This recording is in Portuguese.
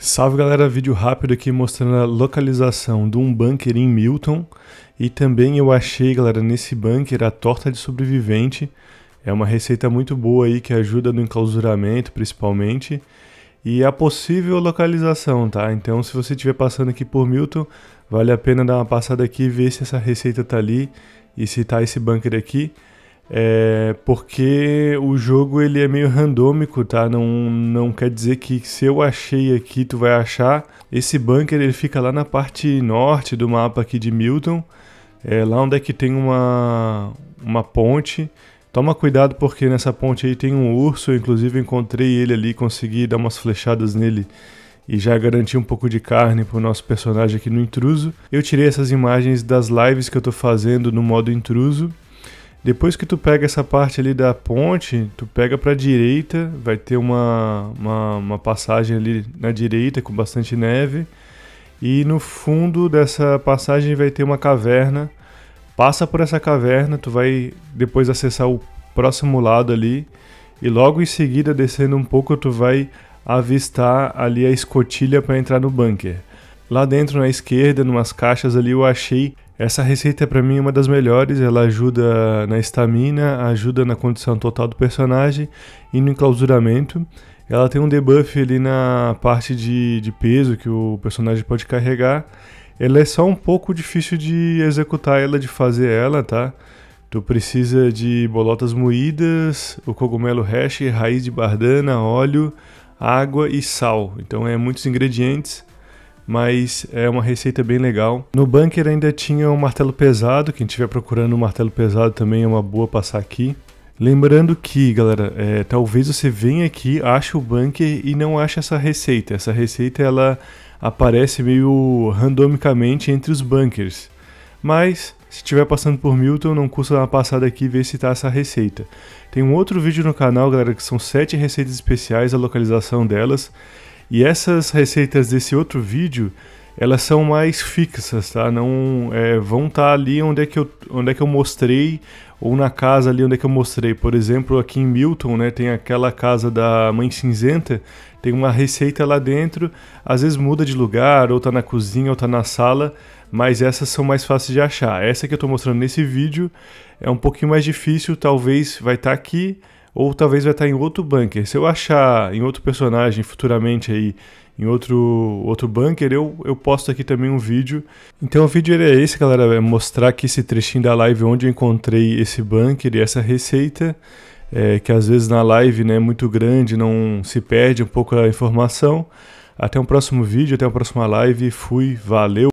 Salve galera, vídeo rápido aqui mostrando a localização de um bunker em Milton e também eu achei galera nesse bunker a torta de sobrevivente é uma receita muito boa aí que ajuda no enclausuramento principalmente e a possível localização, tá? Então se você estiver passando aqui por Milton vale a pena dar uma passada aqui e ver se essa receita tá ali e se tá esse bunker aqui é porque o jogo ele é meio randômico, tá? Não, não quer dizer que se eu achei aqui, tu vai achar. Esse bunker ele fica lá na parte norte do mapa aqui de Milton, é lá onde é que tem uma, uma ponte. Toma cuidado porque nessa ponte aí tem um urso, eu inclusive encontrei ele ali, consegui dar umas flechadas nele e já garanti um pouco de carne para o nosso personagem aqui no intruso. Eu tirei essas imagens das lives que eu estou fazendo no modo intruso depois que tu pega essa parte ali da ponte, tu pega para direita, vai ter uma, uma, uma, passagem ali na direita com bastante neve. E no fundo dessa passagem vai ter uma caverna. Passa por essa caverna, tu vai depois acessar o próximo lado ali. E logo em seguida, descendo um pouco, tu vai avistar ali a escotilha para entrar no bunker. Lá dentro, na esquerda, numas caixas ali, eu achei essa receita para mim é uma das melhores, ela ajuda na estamina, ajuda na condição total do personagem e no enclausuramento. Ela tem um debuff ali na parte de, de peso que o personagem pode carregar. Ela é só um pouco difícil de executar ela, de fazer ela, tá? Tu precisa de bolotas moídas, o cogumelo hash, raiz de bardana, óleo, água e sal. Então é muitos ingredientes mas é uma receita bem legal. No bunker ainda tinha um martelo pesado, quem estiver procurando um martelo pesado também é uma boa passar aqui. Lembrando que, galera, é, talvez você venha aqui, ache o bunker e não ache essa receita. Essa receita ela aparece meio randomicamente entre os bunkers. Mas se estiver passando por Milton, não custa dar uma passada aqui e ver se está essa receita. Tem um outro vídeo no canal, galera, que são 7 receitas especiais, a localização delas. E essas receitas desse outro vídeo, elas são mais fixas, tá? Não é, vão estar tá ali onde é, que eu, onde é que eu mostrei, ou na casa ali onde é que eu mostrei. Por exemplo, aqui em Milton, né, tem aquela casa da Mãe Cinzenta, tem uma receita lá dentro, às vezes muda de lugar, ou tá na cozinha, ou tá na sala, mas essas são mais fáceis de achar. Essa que eu estou mostrando nesse vídeo é um pouquinho mais difícil, talvez vai estar tá aqui, ou talvez vai estar em outro bunker. Se eu achar em outro personagem futuramente aí, em outro, outro bunker, eu, eu posto aqui também um vídeo. Então o vídeo era é esse, galera, é mostrar aqui esse trechinho da live onde eu encontrei esse bunker e essa receita, é, que às vezes na live né, é muito grande, não se perde um pouco a informação. Até um próximo vídeo, até uma próxima live. Fui, valeu!